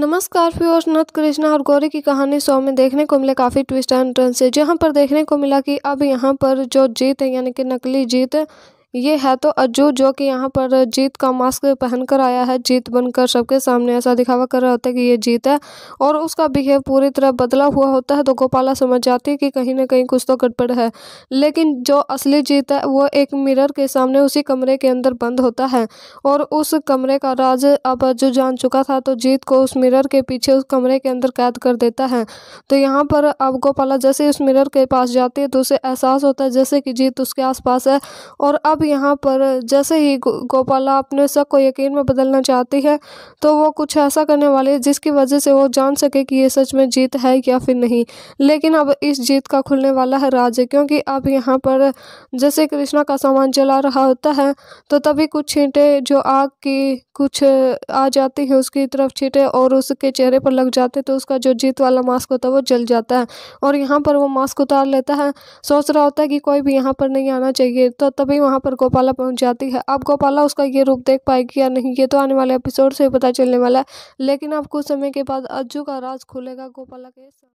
नमस्कार व्यूअर्स नथ कृष्णा और गौरी की कहानी शो में देखने को मिले काफ़ी ट्विस्ट एंड टर्न से जहाँ पर देखने को मिला कि अब यहाँ पर जो जीत है यानी कि नकली जीत ये है तो अज्जू जो कि यहाँ पर जीत का मास्क पहनकर आया है जीत बनकर सबके सामने ऐसा दिखावा कर रहा होता है कि ये जीत है और उसका बिहेव पूरी तरह बदला हुआ होता है तो गोपाला समझ जाती है कि कहीं ना कहीं कुछ तो गड़बड़ है लेकिन जो असली जीत है वो एक मिरर के सामने उसी कमरे के अंदर बंद होता है और उस कमरे का राज अब अज्जू जान चुका था तो जीत को उस मिरर के पीछे उस कमरे के अंदर कैद कर देता है तो यहाँ पर अब गोपाला जैसे उस मिरर के पास जाती है तो उसे एहसास होता है जैसे कि जीत उसके आसपास है और अब अब यहाँ पर जैसे ही गो, गोपाला अपने शक को यकीन में बदलना चाहती है तो वो कुछ ऐसा करने वाली है जिसकी वजह से वो जान सके कि ये सच में जीत है या फिर नहीं लेकिन अब इस जीत का खुलने वाला है राज्य क्योंकि अब यहाँ पर जैसे कृष्णा का सामान जला रहा होता है तो तभी कुछ छींटे जो आग की कुछ आ जाती है उसकी तरफ छींटे और उसके चेहरे पर लग जाते तो उसका जो जीत वाला मास्क होता है वो जल जाता है और यहाँ पर वो मास्क उतार लेता है सोच रहा होता है कि कोई भी यहाँ पर नहीं आना चाहिए तो तभी वहाँ पर पर गोपाला पहुंच जाती है अब गोपाला उसका ये रूप देख पाएगी या नहीं ये तो आने वाले एपिसोड से ही पता चलने वाला है लेकिन अब कुछ समय के बाद अज्जू का राज खुलेगा गोपाला के